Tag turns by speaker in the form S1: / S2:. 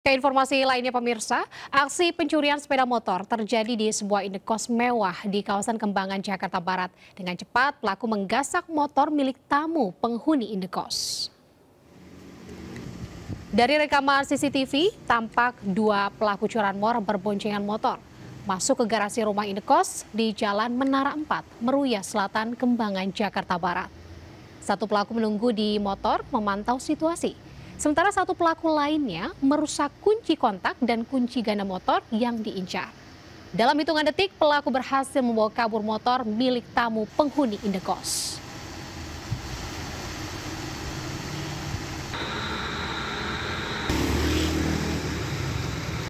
S1: Ke informasi lainnya pemirsa, aksi pencurian sepeda motor terjadi di sebuah indekos mewah di kawasan Kembangan, Jakarta Barat. Dengan cepat, pelaku menggasak motor milik tamu penghuni indekos. Dari rekaman CCTV, tampak dua pelaku curanmor berboncengan motor. Masuk ke garasi rumah indekos di Jalan Menara 4, Meruya Selatan, Kembangan, Jakarta Barat. Satu pelaku menunggu di motor memantau situasi. Sementara satu pelaku lainnya merusak kunci kontak dan kunci ganda motor yang diincar. Dalam hitungan detik, pelaku berhasil membawa kabur motor milik tamu penghuni indekos.